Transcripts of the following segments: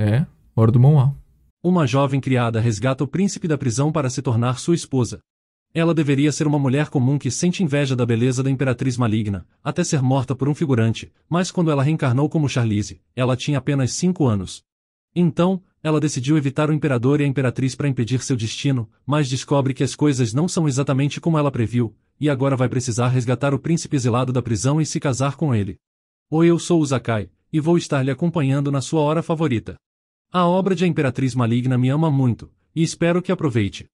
É, hora do Mauá. Uma jovem criada resgata o príncipe da prisão para se tornar sua esposa. Ela deveria ser uma mulher comum que sente inveja da beleza da imperatriz maligna, até ser morta por um figurante, mas quando ela reencarnou como Charlize, ela tinha apenas cinco anos. Então, ela decidiu evitar o imperador e a imperatriz para impedir seu destino, mas descobre que as coisas não são exatamente como ela previu, e agora vai precisar resgatar o príncipe exilado da prisão e se casar com ele. Oi, eu sou o Zakai, e vou estar lhe acompanhando na sua hora favorita. A obra de A Imperatriz Maligna me ama muito, e espero que aproveite.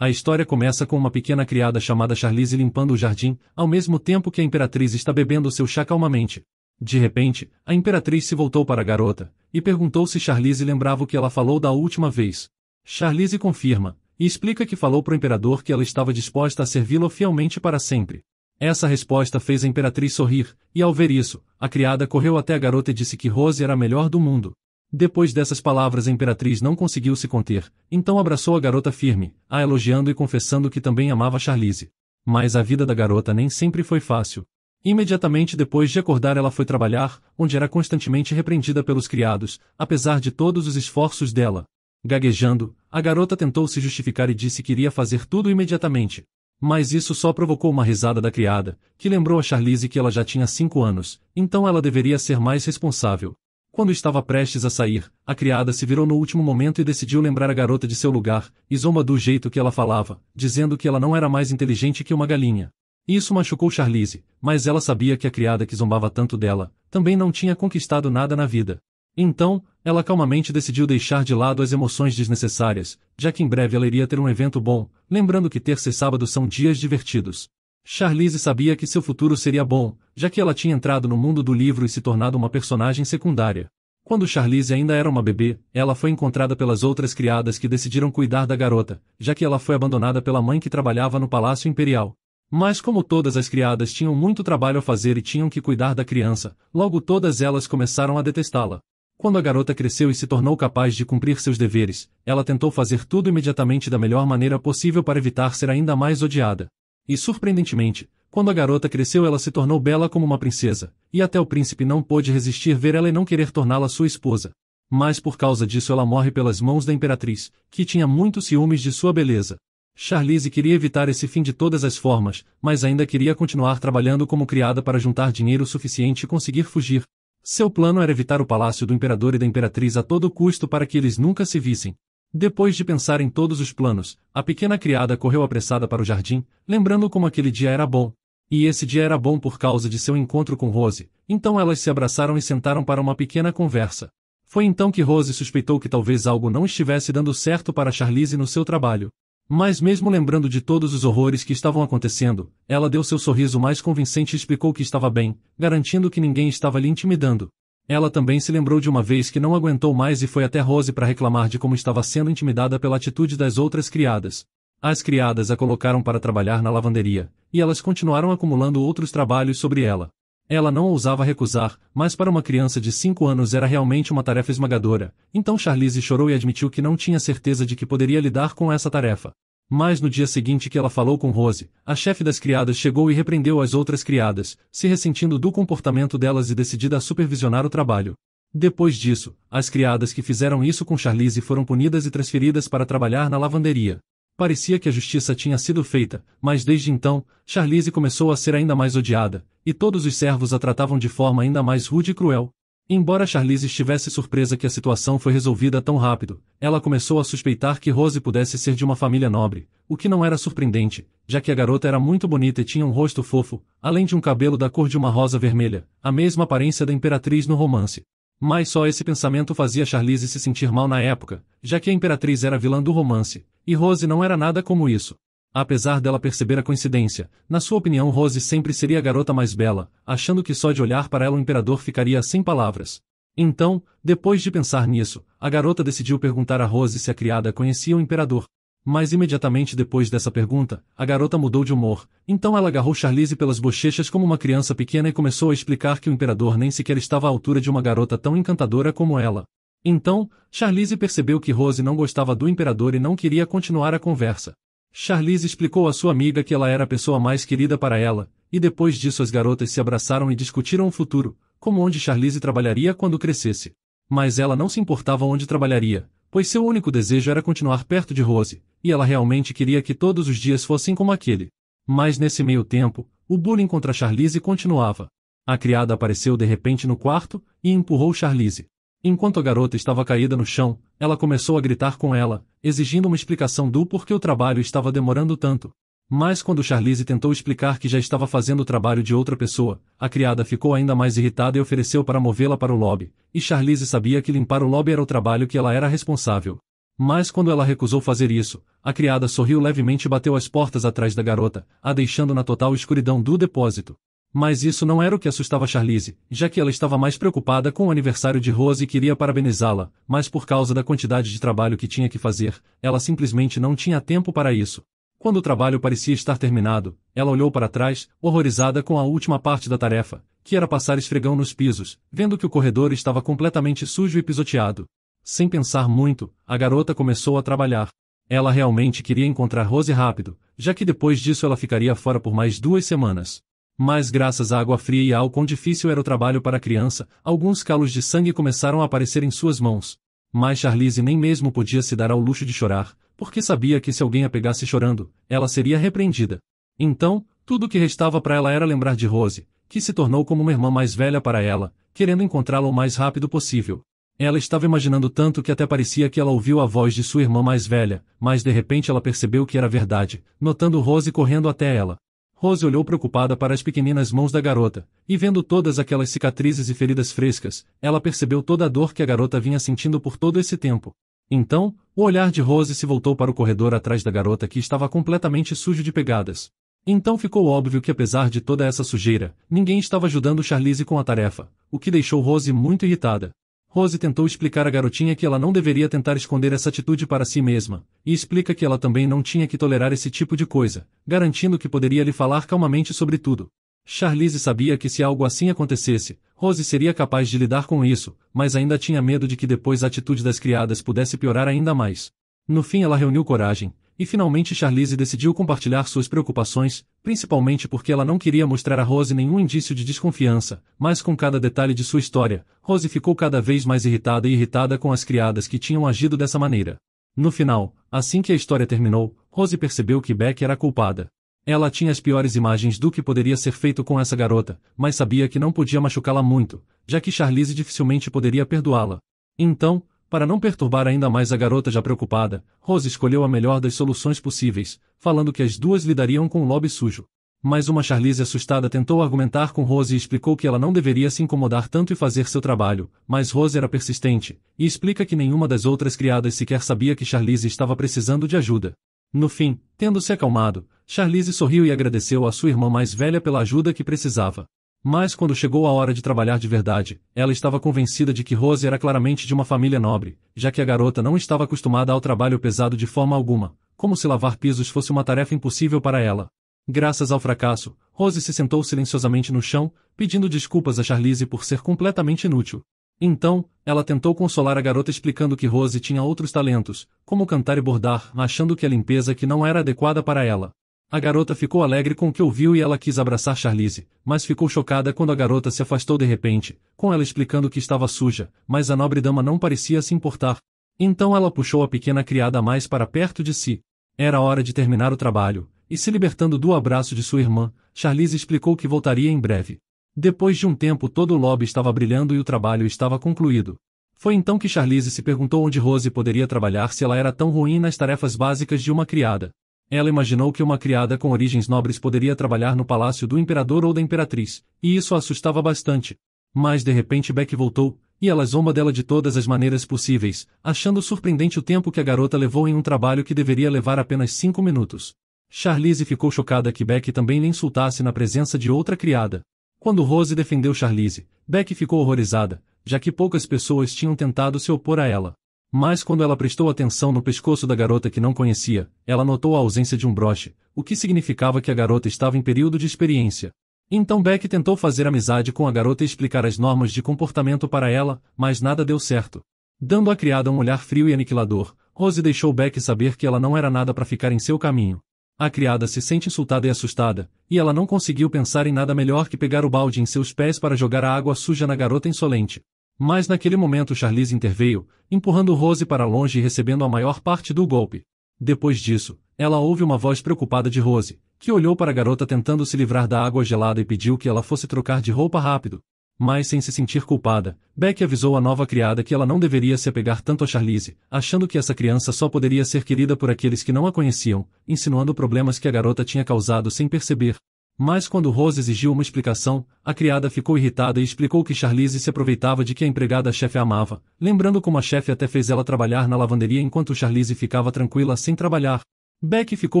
A história começa com uma pequena criada chamada Charlize limpando o jardim, ao mesmo tempo que a imperatriz está bebendo seu chá calmamente. De repente, a imperatriz se voltou para a garota e perguntou se Charlize lembrava o que ela falou da última vez. Charlize confirma e explica que falou para o imperador que ela estava disposta a servi-lo fielmente para sempre. Essa resposta fez a imperatriz sorrir, e ao ver isso, a criada correu até a garota e disse que Rose era a melhor do mundo. Depois dessas palavras a imperatriz não conseguiu se conter, então abraçou a garota firme, a elogiando e confessando que também amava Charlize. Mas a vida da garota nem sempre foi fácil. Imediatamente depois de acordar ela foi trabalhar, onde era constantemente repreendida pelos criados, apesar de todos os esforços dela. Gaguejando, a garota tentou se justificar e disse que iria fazer tudo imediatamente. Mas isso só provocou uma risada da criada, que lembrou a Charlize que ela já tinha cinco anos, então ela deveria ser mais responsável. Quando estava prestes a sair, a criada se virou no último momento e decidiu lembrar a garota de seu lugar, e zomba do jeito que ela falava, dizendo que ela não era mais inteligente que uma galinha. Isso machucou Charlize, mas ela sabia que a criada que zombava tanto dela, também não tinha conquistado nada na vida. Então, ela calmamente decidiu deixar de lado as emoções desnecessárias, já que em breve ela iria ter um evento bom, lembrando que terça e sábado são dias divertidos. Charlize sabia que seu futuro seria bom, já que ela tinha entrado no mundo do livro e se tornado uma personagem secundária. Quando Charlize ainda era uma bebê, ela foi encontrada pelas outras criadas que decidiram cuidar da garota, já que ela foi abandonada pela mãe que trabalhava no Palácio Imperial. Mas como todas as criadas tinham muito trabalho a fazer e tinham que cuidar da criança, logo todas elas começaram a detestá-la. Quando a garota cresceu e se tornou capaz de cumprir seus deveres, ela tentou fazer tudo imediatamente da melhor maneira possível para evitar ser ainda mais odiada e surpreendentemente, quando a garota cresceu ela se tornou bela como uma princesa, e até o príncipe não pôde resistir ver ela e não querer torná-la sua esposa. Mas por causa disso ela morre pelas mãos da imperatriz, que tinha muitos ciúmes de sua beleza. Charlize queria evitar esse fim de todas as formas, mas ainda queria continuar trabalhando como criada para juntar dinheiro suficiente e conseguir fugir. Seu plano era evitar o palácio do imperador e da imperatriz a todo custo para que eles nunca se vissem, depois de pensar em todos os planos, a pequena criada correu apressada para o jardim, lembrando como aquele dia era bom. E esse dia era bom por causa de seu encontro com Rose, então elas se abraçaram e sentaram para uma pequena conversa. Foi então que Rose suspeitou que talvez algo não estivesse dando certo para Charlize no seu trabalho. Mas mesmo lembrando de todos os horrores que estavam acontecendo, ela deu seu sorriso mais convincente e explicou que estava bem, garantindo que ninguém estava lhe intimidando. Ela também se lembrou de uma vez que não aguentou mais e foi até Rose para reclamar de como estava sendo intimidada pela atitude das outras criadas. As criadas a colocaram para trabalhar na lavanderia, e elas continuaram acumulando outros trabalhos sobre ela. Ela não ousava recusar, mas para uma criança de 5 anos era realmente uma tarefa esmagadora, então Charlize chorou e admitiu que não tinha certeza de que poderia lidar com essa tarefa. Mas no dia seguinte que ela falou com Rose, a chefe das criadas chegou e repreendeu as outras criadas, se ressentindo do comportamento delas e decidida a supervisionar o trabalho. Depois disso, as criadas que fizeram isso com Charlize foram punidas e transferidas para trabalhar na lavanderia. Parecia que a justiça tinha sido feita, mas desde então, Charlize começou a ser ainda mais odiada, e todos os servos a tratavam de forma ainda mais rude e cruel. Embora Charlize estivesse surpresa que a situação foi resolvida tão rápido, ela começou a suspeitar que Rose pudesse ser de uma família nobre, o que não era surpreendente, já que a garota era muito bonita e tinha um rosto fofo, além de um cabelo da cor de uma rosa vermelha, a mesma aparência da imperatriz no romance. Mas só esse pensamento fazia Charlize se sentir mal na época, já que a imperatriz era vilã do romance, e Rose não era nada como isso apesar dela perceber a coincidência, na sua opinião Rose sempre seria a garota mais bela, achando que só de olhar para ela o imperador ficaria sem palavras. Então, depois de pensar nisso, a garota decidiu perguntar a Rose se a criada conhecia o imperador. Mas imediatamente depois dessa pergunta, a garota mudou de humor, então ela agarrou Charlize pelas bochechas como uma criança pequena e começou a explicar que o imperador nem sequer estava à altura de uma garota tão encantadora como ela. Então, Charlize percebeu que Rose não gostava do imperador e não queria continuar a conversa. Charlize explicou à sua amiga que ela era a pessoa mais querida para ela, e depois disso as garotas se abraçaram e discutiram o futuro, como onde Charlize trabalharia quando crescesse. Mas ela não se importava onde trabalharia, pois seu único desejo era continuar perto de Rose, e ela realmente queria que todos os dias fossem como aquele. Mas nesse meio tempo, o bullying contra Charlize continuava. A criada apareceu de repente no quarto e empurrou Charlize. Enquanto a garota estava caída no chão, ela começou a gritar com ela, exigindo uma explicação do porquê o trabalho estava demorando tanto. Mas quando Charlize tentou explicar que já estava fazendo o trabalho de outra pessoa, a criada ficou ainda mais irritada e ofereceu para movê-la para o lobby, e Charlize sabia que limpar o lobby era o trabalho que ela era responsável. Mas quando ela recusou fazer isso, a criada sorriu levemente e bateu as portas atrás da garota, a deixando na total escuridão do depósito. Mas isso não era o que assustava Charlize, já que ela estava mais preocupada com o aniversário de Rose e queria parabenizá-la, mas por causa da quantidade de trabalho que tinha que fazer, ela simplesmente não tinha tempo para isso. Quando o trabalho parecia estar terminado, ela olhou para trás, horrorizada com a última parte da tarefa, que era passar esfregão nos pisos, vendo que o corredor estava completamente sujo e pisoteado. Sem pensar muito, a garota começou a trabalhar. Ela realmente queria encontrar Rose rápido, já que depois disso ela ficaria fora por mais duas semanas. Mas graças à água fria e ao quão difícil era o trabalho para a criança, alguns calos de sangue começaram a aparecer em suas mãos. Mas Charlize nem mesmo podia se dar ao luxo de chorar, porque sabia que se alguém a pegasse chorando, ela seria repreendida. Então, tudo o que restava para ela era lembrar de Rose, que se tornou como uma irmã mais velha para ela, querendo encontrá-la o mais rápido possível. Ela estava imaginando tanto que até parecia que ela ouviu a voz de sua irmã mais velha, mas de repente ela percebeu que era verdade, notando Rose correndo até ela. Rose olhou preocupada para as pequeninas mãos da garota, e vendo todas aquelas cicatrizes e feridas frescas, ela percebeu toda a dor que a garota vinha sentindo por todo esse tempo. Então, o olhar de Rose se voltou para o corredor atrás da garota que estava completamente sujo de pegadas. Então ficou óbvio que apesar de toda essa sujeira, ninguém estava ajudando Charlize com a tarefa, o que deixou Rose muito irritada. Rose tentou explicar à garotinha que ela não deveria tentar esconder essa atitude para si mesma, e explica que ela também não tinha que tolerar esse tipo de coisa, garantindo que poderia lhe falar calmamente sobre tudo. Charlize sabia que se algo assim acontecesse, Rose seria capaz de lidar com isso, mas ainda tinha medo de que depois a atitude das criadas pudesse piorar ainda mais. No fim ela reuniu coragem, e finalmente Charlize decidiu compartilhar suas preocupações, principalmente porque ela não queria mostrar a Rose nenhum indício de desconfiança, mas com cada detalhe de sua história, Rose ficou cada vez mais irritada e irritada com as criadas que tinham agido dessa maneira. No final, assim que a história terminou, Rose percebeu que Beck era culpada. Ela tinha as piores imagens do que poderia ser feito com essa garota, mas sabia que não podia machucá-la muito, já que Charlize dificilmente poderia perdoá-la. Então, para não perturbar ainda mais a garota já preocupada, Rose escolheu a melhor das soluções possíveis, falando que as duas lidariam com o lobby sujo. Mas uma Charlize assustada tentou argumentar com Rose e explicou que ela não deveria se incomodar tanto e fazer seu trabalho, mas Rose era persistente, e explica que nenhuma das outras criadas sequer sabia que Charlize estava precisando de ajuda. No fim, tendo se acalmado, Charlize sorriu e agradeceu à sua irmã mais velha pela ajuda que precisava. Mas quando chegou a hora de trabalhar de verdade, ela estava convencida de que Rose era claramente de uma família nobre, já que a garota não estava acostumada ao trabalho pesado de forma alguma, como se lavar pisos fosse uma tarefa impossível para ela. Graças ao fracasso, Rose se sentou silenciosamente no chão, pedindo desculpas a Charlize por ser completamente inútil. Então, ela tentou consolar a garota explicando que Rose tinha outros talentos, como cantar e bordar, achando que a limpeza que não era adequada para ela. A garota ficou alegre com o que ouviu e ela quis abraçar Charlize, mas ficou chocada quando a garota se afastou de repente, com ela explicando que estava suja, mas a nobre dama não parecia se importar. Então ela puxou a pequena criada mais para perto de si. Era hora de terminar o trabalho, e se libertando do abraço de sua irmã, Charlize explicou que voltaria em breve. Depois de um tempo todo o lobby estava brilhando e o trabalho estava concluído. Foi então que Charlize se perguntou onde Rose poderia trabalhar se ela era tão ruim nas tarefas básicas de uma criada. Ela imaginou que uma criada com origens nobres poderia trabalhar no palácio do imperador ou da imperatriz, e isso a assustava bastante. Mas de repente Beck voltou, e ela zomba dela de todas as maneiras possíveis, achando surpreendente o tempo que a garota levou em um trabalho que deveria levar apenas cinco minutos. Charlize ficou chocada que Beck também lhe insultasse na presença de outra criada. Quando Rose defendeu Charlize, Beck ficou horrorizada, já que poucas pessoas tinham tentado se opor a ela. Mas quando ela prestou atenção no pescoço da garota que não conhecia, ela notou a ausência de um broche, o que significava que a garota estava em período de experiência. Então Beck tentou fazer amizade com a garota e explicar as normas de comportamento para ela, mas nada deu certo. Dando à criada um olhar frio e aniquilador, Rose deixou Beck saber que ela não era nada para ficar em seu caminho. A criada se sente insultada e assustada, e ela não conseguiu pensar em nada melhor que pegar o balde em seus pés para jogar a água suja na garota insolente. Mas naquele momento Charlize interveio, empurrando Rose para longe e recebendo a maior parte do golpe. Depois disso, ela ouve uma voz preocupada de Rose, que olhou para a garota tentando se livrar da água gelada e pediu que ela fosse trocar de roupa rápido. Mas sem se sentir culpada, Beck avisou a nova criada que ela não deveria se apegar tanto a Charlize, achando que essa criança só poderia ser querida por aqueles que não a conheciam, insinuando problemas que a garota tinha causado sem perceber. Mas quando Rose exigiu uma explicação, a criada ficou irritada e explicou que Charlize se aproveitava de que a empregada-chefe amava, lembrando como a chefe até fez ela trabalhar na lavanderia enquanto Charlize ficava tranquila sem trabalhar. Beck ficou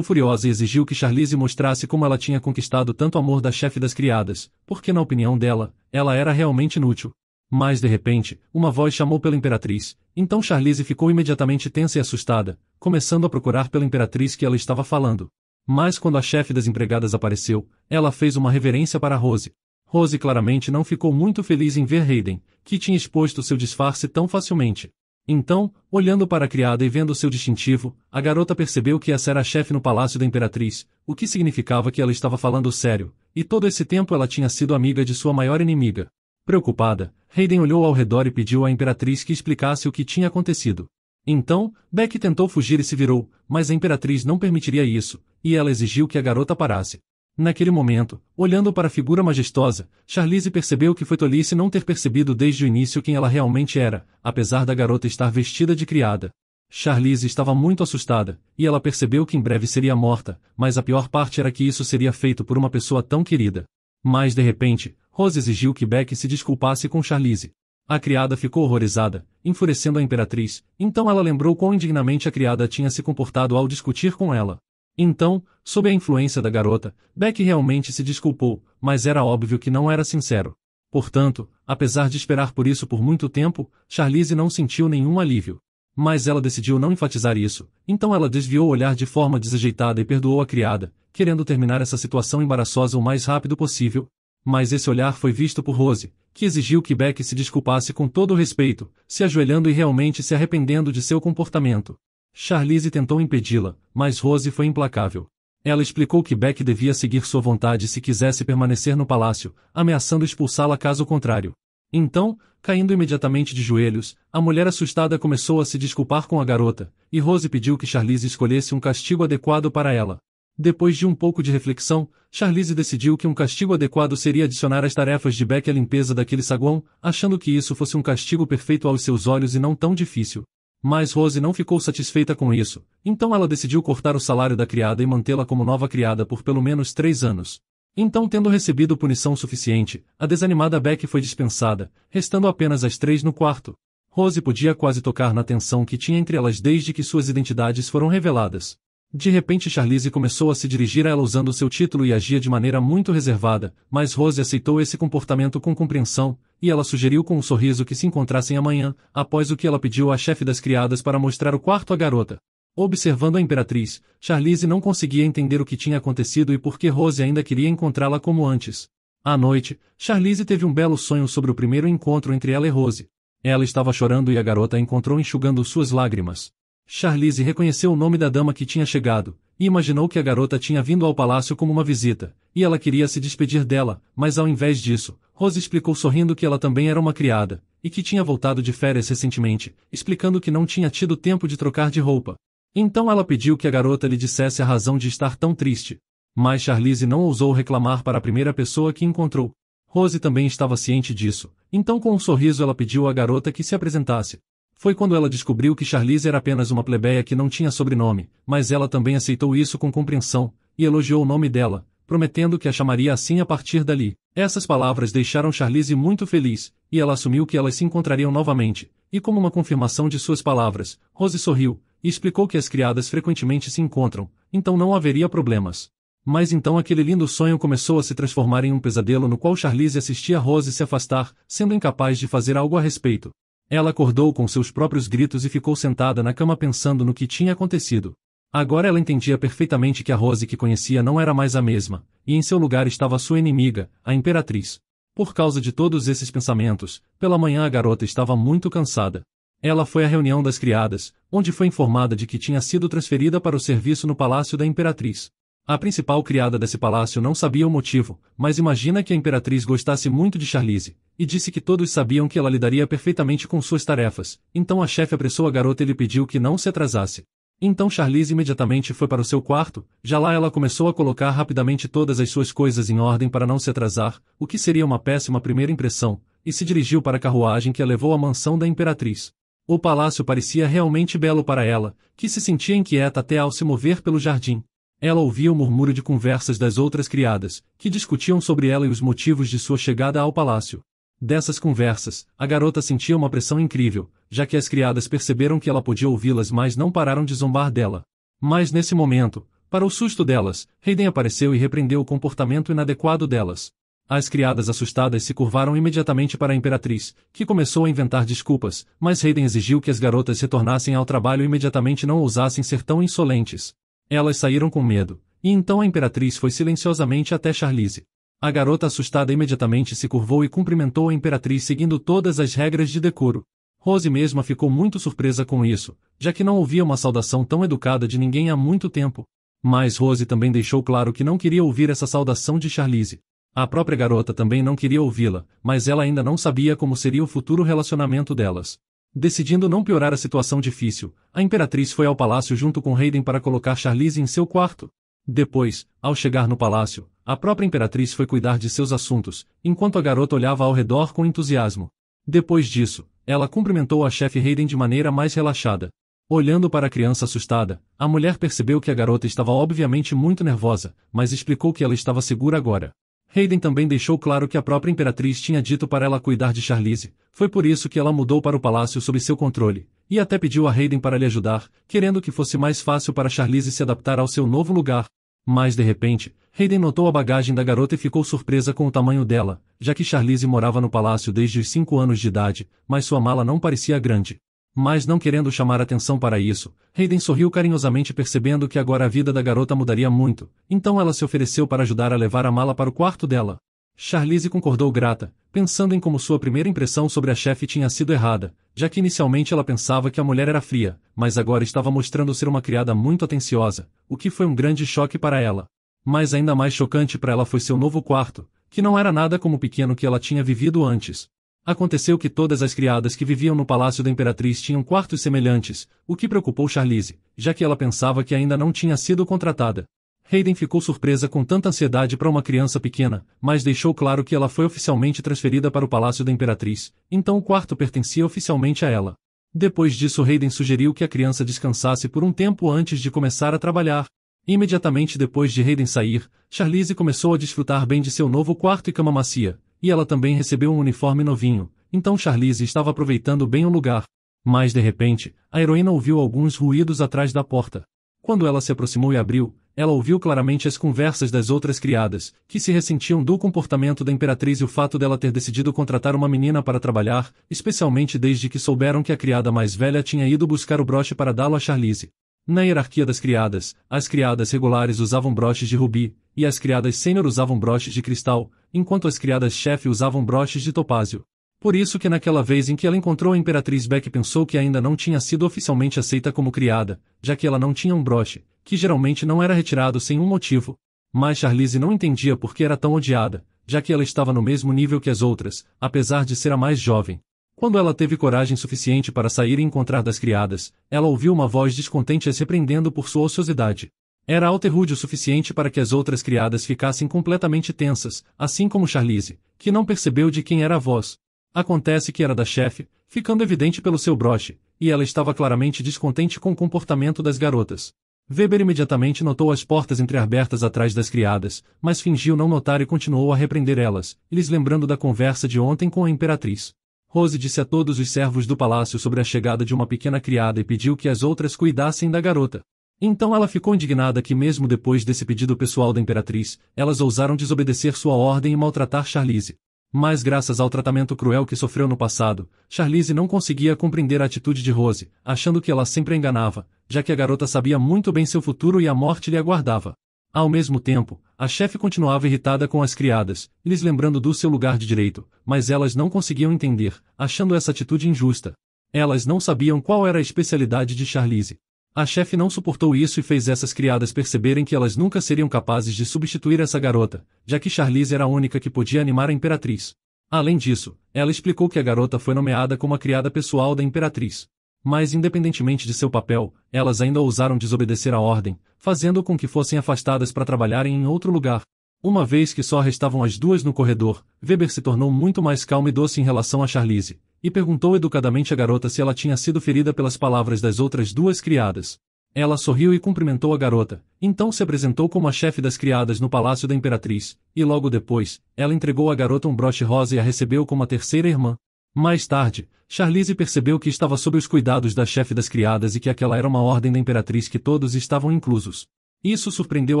furiosa e exigiu que Charlize mostrasse como ela tinha conquistado tanto amor da chefe das criadas, porque na opinião dela, ela era realmente inútil. Mas de repente, uma voz chamou pela Imperatriz, então Charlize ficou imediatamente tensa e assustada, começando a procurar pela Imperatriz que ela estava falando. Mas quando a chefe das empregadas apareceu, ela fez uma reverência para Rose. Rose claramente não ficou muito feliz em ver Hayden, que tinha exposto seu disfarce tão facilmente. Então, olhando para a criada e vendo seu distintivo, a garota percebeu que essa era a chefe no palácio da imperatriz, o que significava que ela estava falando sério, e todo esse tempo ela tinha sido amiga de sua maior inimiga. Preocupada, Hayden olhou ao redor e pediu à imperatriz que explicasse o que tinha acontecido. Então, Beck tentou fugir e se virou, mas a imperatriz não permitiria isso, e ela exigiu que a garota parasse. Naquele momento, olhando para a figura majestosa, Charlize percebeu que foi tolice não ter percebido desde o início quem ela realmente era, apesar da garota estar vestida de criada. Charlize estava muito assustada, e ela percebeu que em breve seria morta, mas a pior parte era que isso seria feito por uma pessoa tão querida. Mas de repente, Rose exigiu que Beck se desculpasse com Charlize. A criada ficou horrorizada, enfurecendo a imperatriz, então ela lembrou quão indignamente a criada tinha se comportado ao discutir com ela. Então, sob a influência da garota, Beck realmente se desculpou, mas era óbvio que não era sincero. Portanto, apesar de esperar por isso por muito tempo, Charlize não sentiu nenhum alívio. Mas ela decidiu não enfatizar isso, então ela desviou o olhar de forma desajeitada e perdoou a criada, querendo terminar essa situação embaraçosa o mais rápido possível. Mas esse olhar foi visto por Rose, que exigiu que Beck se desculpasse com todo o respeito, se ajoelhando e realmente se arrependendo de seu comportamento. Charlize tentou impedi-la, mas Rose foi implacável. Ela explicou que Beck devia seguir sua vontade se quisesse permanecer no palácio, ameaçando expulsá-la caso contrário. Então, caindo imediatamente de joelhos, a mulher assustada começou a se desculpar com a garota, e Rose pediu que Charlize escolhesse um castigo adequado para ela. Depois de um pouco de reflexão, Charlize decidiu que um castigo adequado seria adicionar às tarefas de Beck a limpeza daquele saguão, achando que isso fosse um castigo perfeito aos seus olhos e não tão difícil. Mas Rose não ficou satisfeita com isso, então ela decidiu cortar o salário da criada e mantê-la como nova criada por pelo menos três anos. Então, tendo recebido punição suficiente, a desanimada Beck foi dispensada, restando apenas as três no quarto. Rose podia quase tocar na tensão que tinha entre elas desde que suas identidades foram reveladas. De repente Charlize começou a se dirigir a ela usando seu título e agia de maneira muito reservada, mas Rose aceitou esse comportamento com compreensão, e ela sugeriu com um sorriso que se encontrassem amanhã, após o que ela pediu à chefe das criadas para mostrar o quarto à garota. Observando a Imperatriz, Charlize não conseguia entender o que tinha acontecido e por que Rose ainda queria encontrá-la como antes. À noite, Charlize teve um belo sonho sobre o primeiro encontro entre ela e Rose. Ela estava chorando e a garota a encontrou enxugando suas lágrimas. Charlize reconheceu o nome da dama que tinha chegado, e imaginou que a garota tinha vindo ao palácio como uma visita, e ela queria se despedir dela, mas ao invés disso, Rose explicou sorrindo que ela também era uma criada, e que tinha voltado de férias recentemente, explicando que não tinha tido tempo de trocar de roupa. Então ela pediu que a garota lhe dissesse a razão de estar tão triste. Mas Charlize não ousou reclamar para a primeira pessoa que encontrou. Rose também estava ciente disso, então com um sorriso ela pediu à garota que se apresentasse. Foi quando ela descobriu que Charlize era apenas uma plebeia que não tinha sobrenome, mas ela também aceitou isso com compreensão, e elogiou o nome dela, prometendo que a chamaria assim a partir dali. Essas palavras deixaram Charlize muito feliz, e ela assumiu que elas se encontrariam novamente, e como uma confirmação de suas palavras, Rose sorriu, e explicou que as criadas frequentemente se encontram, então não haveria problemas. Mas então aquele lindo sonho começou a se transformar em um pesadelo no qual Charlize assistia Rose se afastar, sendo incapaz de fazer algo a respeito. Ela acordou com seus próprios gritos e ficou sentada na cama pensando no que tinha acontecido. Agora ela entendia perfeitamente que a Rose que conhecia não era mais a mesma, e em seu lugar estava sua inimiga, a Imperatriz. Por causa de todos esses pensamentos, pela manhã a garota estava muito cansada. Ela foi à reunião das criadas, onde foi informada de que tinha sido transferida para o serviço no palácio da Imperatriz. A principal criada desse palácio não sabia o motivo, mas imagina que a Imperatriz gostasse muito de Charlize, e disse que todos sabiam que ela lidaria perfeitamente com suas tarefas, então a chefe apressou a garota e lhe pediu que não se atrasasse. Então Charlize imediatamente foi para o seu quarto, já lá ela começou a colocar rapidamente todas as suas coisas em ordem para não se atrasar, o que seria uma péssima primeira impressão, e se dirigiu para a carruagem que a levou à mansão da Imperatriz. O palácio parecia realmente belo para ela, que se sentia inquieta até ao se mover pelo jardim. Ela ouvia o murmúrio de conversas das outras criadas, que discutiam sobre ela e os motivos de sua chegada ao palácio. Dessas conversas, a garota sentia uma pressão incrível, já que as criadas perceberam que ela podia ouvi-las mas não pararam de zombar dela. Mas nesse momento, para o susto delas, Hayden apareceu e repreendeu o comportamento inadequado delas. As criadas assustadas se curvaram imediatamente para a Imperatriz, que começou a inventar desculpas, mas Hayden exigiu que as garotas retornassem ao trabalho e imediatamente não ousassem ser tão insolentes. Elas saíram com medo, e então a Imperatriz foi silenciosamente até Charlize. A garota assustada imediatamente se curvou e cumprimentou a imperatriz seguindo todas as regras de decoro. Rose mesma ficou muito surpresa com isso, já que não ouvia uma saudação tão educada de ninguém há muito tempo. Mas Rose também deixou claro que não queria ouvir essa saudação de Charlize. A própria garota também não queria ouvi-la, mas ela ainda não sabia como seria o futuro relacionamento delas. Decidindo não piorar a situação difícil, a imperatriz foi ao palácio junto com Hayden para colocar Charlize em seu quarto. Depois, ao chegar no palácio, a própria imperatriz foi cuidar de seus assuntos, enquanto a garota olhava ao redor com entusiasmo. Depois disso, ela cumprimentou a chefe Hayden de maneira mais relaxada. Olhando para a criança assustada, a mulher percebeu que a garota estava obviamente muito nervosa, mas explicou que ela estava segura agora. Hayden também deixou claro que a própria imperatriz tinha dito para ela cuidar de Charlize, foi por isso que ela mudou para o palácio sob seu controle, e até pediu a Hayden para lhe ajudar, querendo que fosse mais fácil para Charlize se adaptar ao seu novo lugar, mas de repente, Hayden notou a bagagem da garota e ficou surpresa com o tamanho dela, já que Charlize morava no palácio desde os cinco anos de idade, mas sua mala não parecia grande. Mas não querendo chamar atenção para isso, Hayden sorriu carinhosamente percebendo que agora a vida da garota mudaria muito, então ela se ofereceu para ajudar a levar a mala para o quarto dela. Charlize concordou grata, pensando em como sua primeira impressão sobre a chefe tinha sido errada, já que inicialmente ela pensava que a mulher era fria, mas agora estava mostrando ser uma criada muito atenciosa, o que foi um grande choque para ela. Mas ainda mais chocante para ela foi seu novo quarto, que não era nada como o pequeno que ela tinha vivido antes. Aconteceu que todas as criadas que viviam no palácio da imperatriz tinham quartos semelhantes, o que preocupou Charlize, já que ela pensava que ainda não tinha sido contratada. Hayden ficou surpresa com tanta ansiedade para uma criança pequena, mas deixou claro que ela foi oficialmente transferida para o Palácio da Imperatriz, então o quarto pertencia oficialmente a ela. Depois disso Hayden sugeriu que a criança descansasse por um tempo antes de começar a trabalhar. Imediatamente depois de Hayden sair, Charlize começou a desfrutar bem de seu novo quarto e cama macia, e ela também recebeu um uniforme novinho, então Charlize estava aproveitando bem o lugar. Mas de repente, a heroína ouviu alguns ruídos atrás da porta. Quando ela se aproximou e abriu, ela ouviu claramente as conversas das outras criadas, que se ressentiam do comportamento da imperatriz e o fato dela ter decidido contratar uma menina para trabalhar, especialmente desde que souberam que a criada mais velha tinha ido buscar o broche para dá-lo a Charlize. Na hierarquia das criadas, as criadas regulares usavam broches de rubi, e as criadas sênior usavam broches de cristal, enquanto as criadas chefe usavam broches de topázio. Por isso que naquela vez em que ela encontrou a Imperatriz Beck pensou que ainda não tinha sido oficialmente aceita como criada, já que ela não tinha um broche, que geralmente não era retirado sem um motivo. Mas Charlize não entendia por que era tão odiada, já que ela estava no mesmo nível que as outras, apesar de ser a mais jovem. Quando ela teve coragem suficiente para sair e encontrar das criadas, ela ouviu uma voz descontente se repreendendo por sua ociosidade. Era alterrude o suficiente para que as outras criadas ficassem completamente tensas, assim como Charlize, que não percebeu de quem era a voz, Acontece que era da chefe, ficando evidente pelo seu broche, e ela estava claramente descontente com o comportamento das garotas. Weber imediatamente notou as portas entreabertas atrás das criadas, mas fingiu não notar e continuou a repreender elas, lhes lembrando da conversa de ontem com a imperatriz. Rose disse a todos os servos do palácio sobre a chegada de uma pequena criada e pediu que as outras cuidassem da garota. Então ela ficou indignada que mesmo depois desse pedido pessoal da imperatriz, elas ousaram desobedecer sua ordem e maltratar Charlize. Mas graças ao tratamento cruel que sofreu no passado, Charlize não conseguia compreender a atitude de Rose, achando que ela sempre a enganava, já que a garota sabia muito bem seu futuro e a morte lhe aguardava. Ao mesmo tempo, a chefe continuava irritada com as criadas, lhes lembrando do seu lugar de direito, mas elas não conseguiam entender, achando essa atitude injusta. Elas não sabiam qual era a especialidade de Charlize. A chefe não suportou isso e fez essas criadas perceberem que elas nunca seriam capazes de substituir essa garota, já que Charlize era a única que podia animar a Imperatriz. Além disso, ela explicou que a garota foi nomeada como a criada pessoal da Imperatriz. Mas independentemente de seu papel, elas ainda ousaram desobedecer a ordem, fazendo com que fossem afastadas para trabalharem em outro lugar, uma vez que só restavam as duas no corredor, Weber se tornou muito mais calmo e doce em relação a Charlize, e perguntou educadamente à garota se ela tinha sido ferida pelas palavras das outras duas criadas. Ela sorriu e cumprimentou a garota, então se apresentou como a chefe das criadas no Palácio da Imperatriz, e logo depois, ela entregou à garota um broche rosa e a recebeu como a terceira irmã. Mais tarde, Charlize percebeu que estava sob os cuidados da chefe das criadas e que aquela era uma ordem da Imperatriz que todos estavam inclusos. Isso surpreendeu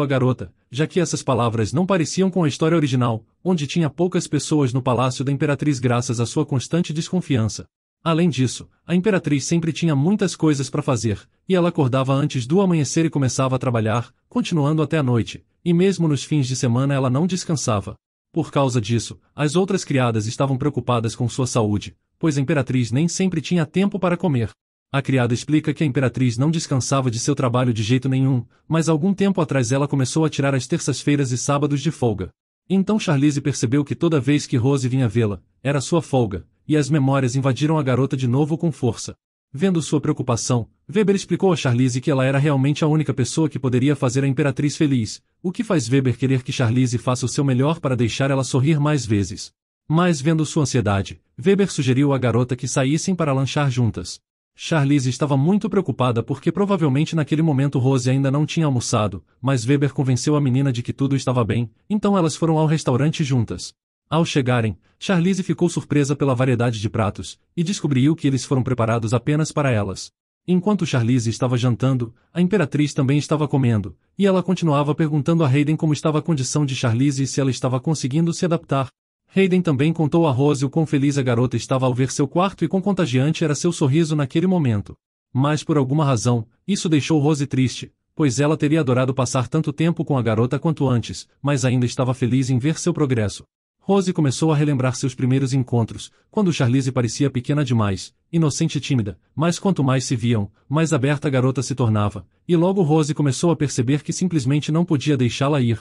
a garota, já que essas palavras não pareciam com a história original, onde tinha poucas pessoas no palácio da imperatriz graças à sua constante desconfiança. Além disso, a imperatriz sempre tinha muitas coisas para fazer, e ela acordava antes do amanhecer e começava a trabalhar, continuando até a noite, e mesmo nos fins de semana ela não descansava. Por causa disso, as outras criadas estavam preocupadas com sua saúde, pois a imperatriz nem sempre tinha tempo para comer. A criada explica que a imperatriz não descansava de seu trabalho de jeito nenhum, mas algum tempo atrás ela começou a tirar as terças-feiras e sábados de folga. Então Charlize percebeu que toda vez que Rose vinha vê-la, era sua folga, e as memórias invadiram a garota de novo com força. Vendo sua preocupação, Weber explicou a Charlize que ela era realmente a única pessoa que poderia fazer a imperatriz feliz, o que faz Weber querer que Charlize faça o seu melhor para deixar ela sorrir mais vezes. Mas vendo sua ansiedade, Weber sugeriu à garota que saíssem para lanchar juntas. Charlize estava muito preocupada porque provavelmente naquele momento Rose ainda não tinha almoçado, mas Weber convenceu a menina de que tudo estava bem, então elas foram ao restaurante juntas. Ao chegarem, Charlize ficou surpresa pela variedade de pratos, e descobriu que eles foram preparados apenas para elas. Enquanto Charlize estava jantando, a Imperatriz também estava comendo, e ela continuava perguntando a Hayden como estava a condição de Charlize e se ela estava conseguindo se adaptar. Hayden também contou a Rose o quão feliz a garota estava ao ver seu quarto e quão contagiante era seu sorriso naquele momento. Mas por alguma razão, isso deixou Rose triste, pois ela teria adorado passar tanto tempo com a garota quanto antes, mas ainda estava feliz em ver seu progresso. Rose começou a relembrar seus primeiros encontros, quando Charlize parecia pequena demais, inocente e tímida, mas quanto mais se viam, mais aberta a garota se tornava, e logo Rose começou a perceber que simplesmente não podia deixá-la ir.